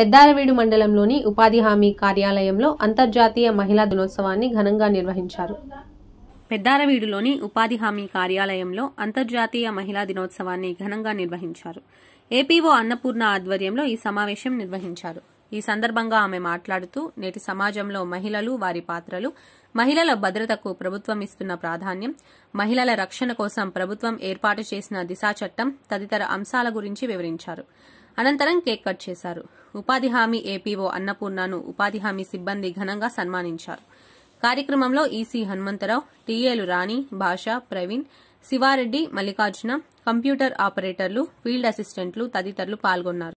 పెద్దారవీడు మండలంలోని ఉపాధి హామీ కార్యాలయంలో అంతర్జాతీయ మహిళా దినోత్సవాన్ని ఘనంగా నిర్వహించారు పెద్దారవీడులోని ఉపాధి హామీ కార్యాలయంలో అంతర్జాతీయ మహిళా దినోత్సవాన్ని ఘనంగా నిర్వహించారు ఏపీఓ అన్నపూర్ణ ఆధ్వర్యంలో ఈ సమావేశం నిర్వహించారు ఈ సందర్భంగా ఆమె మాట్లాడుతూ నేటి సమాజంలో మహిళలు వారి పాత్రలు మహిళల భద్రతకు ప్రభుత్వం ఇస్తున్న ప్రాధాన్యం మహిళల రక్షణ కోసం ప్రభుత్వం ఏర్పాటు చేసిన దిశా చట్టం తదితర అంశాల గురించి వివరించారు అనంతరం కేక్ కట్ చేశారు ఉపాధి హామీ ఏపీఓ అన్నపూర్ణను ఉపాధి హామీ సిబ్బంది ఘనంగా సన్మానించారు కార్యక్రమంలో ఈసీ హనుమంతరావు టీఏలు రాణి భాష ప్రవీణ్ శివారెడ్డి మల్లికార్జున కంప్యూటర్ ఆపరేటర్లు ఫీల్డ్ అసిస్టెంట్లు తదితరులు పాల్గొన్నారు